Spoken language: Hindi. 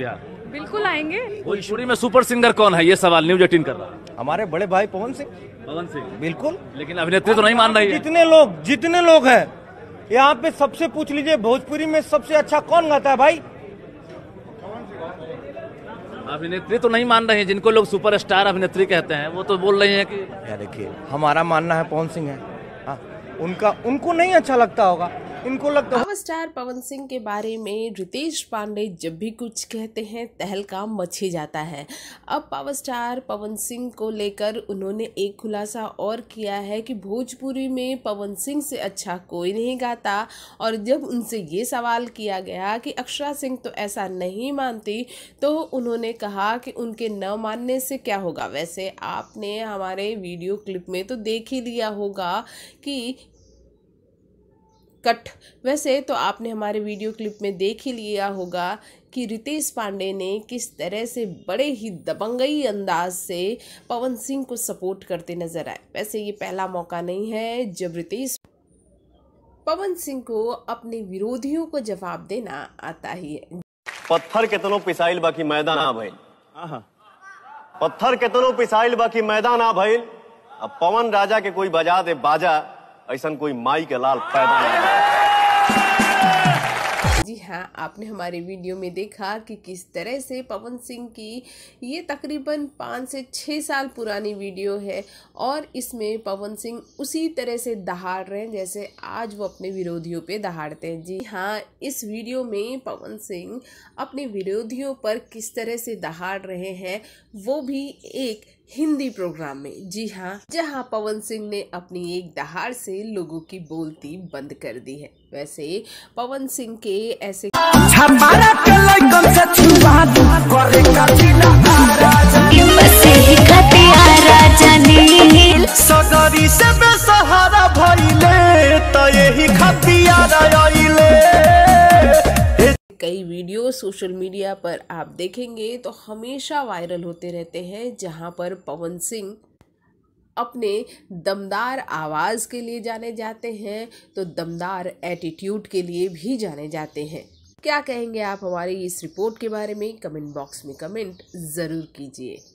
बिल्कुल आएंगे भोजपुरी में सुपर सिंगर कौन है ये सवाल न्यूज एटीन कर रहा है हमारे बड़े भाई पवन सिंह पवन सिंह बिल्कुल लेकिन अभिनेत्री तो नहीं मान रही जितने लोग जितने लोग हैं यहाँ पे सबसे पूछ लीजिए भोजपुरी में सबसे अच्छा कौन गाता है भाई अभिनेत्री तो नहीं मान रहे है जिनको लोग सुपरस्टार अभिनेत्री कहते हैं वो तो बोल रही है कि यार देखिए हमारा मानना है पवन सिंह है आ, हाँ, उनका उनको नहीं अच्छा लगता होगा इनको लगता है स्टार पवन सिंह के बारे में रितेश पांडे जब भी कुछ कहते हैं तहलका मची जाता है अब पावर स्टार पवन सिंह को लेकर उन्होंने एक खुलासा और किया है कि भोजपुरी में पवन सिंह से अच्छा कोई नहीं गाता और जब उनसे ये सवाल किया गया कि अक्षरा सिंह तो ऐसा नहीं मानती तो उन्होंने कहा कि उनके न मानने से क्या होगा वैसे आपने हमारे वीडियो क्लिप में तो देख ही लिया होगा कि कट वैसे तो आपने हमारे वीडियो क्लिप में देख ही लिया होगा कि रितेश पांडे ने किस तरह से बड़े ही दबंगई अंदाज से पवन सिंह को सपोर्ट करते नजर आए वैसे ये पहला मौका नहीं है जब रितेश पवन सिंह को अपने विरोधियों को जवाब देना आता ही है पत्थर के तलो पिसाइल बाकी मैदान आ भाई पत्थर के तलो पिसाइल बाकी मैदान आ भाई अब पवन राजा के कोई बजा दे बाजा ऐसा कोई माई के लाल पैदा नहीं जी हाँ आपने हमारे वीडियो में देखा कि किस तरह से पवन सिंह की ये तकरीबन पाँच से छः साल पुरानी वीडियो है और इसमें पवन सिंह उसी तरह से दहाड़ रहे हैं जैसे आज वो अपने विरोधियों पे दहाड़ते हैं जी हाँ इस वीडियो में पवन सिंह अपने विरोधियों पर किस तरह से दहाड़ रहे हैं वो भी एक हिंदी प्रोग्राम में जी हाँ जहाँ पवन सिंह ने अपनी एक दहाड़ से लोगों की बोलती बंद कर दी है वैसे पवन सिंह के ऐसे सोशल मीडिया पर आप देखेंगे तो हमेशा वायरल होते रहते हैं जहाँ पर पवन सिंह अपने दमदार आवाज़ के लिए जाने जाते हैं तो दमदार एटीट्यूड के लिए भी जाने जाते हैं क्या कहेंगे आप हमारी इस रिपोर्ट के बारे में कमेंट बॉक्स में कमेंट ज़रूर कीजिए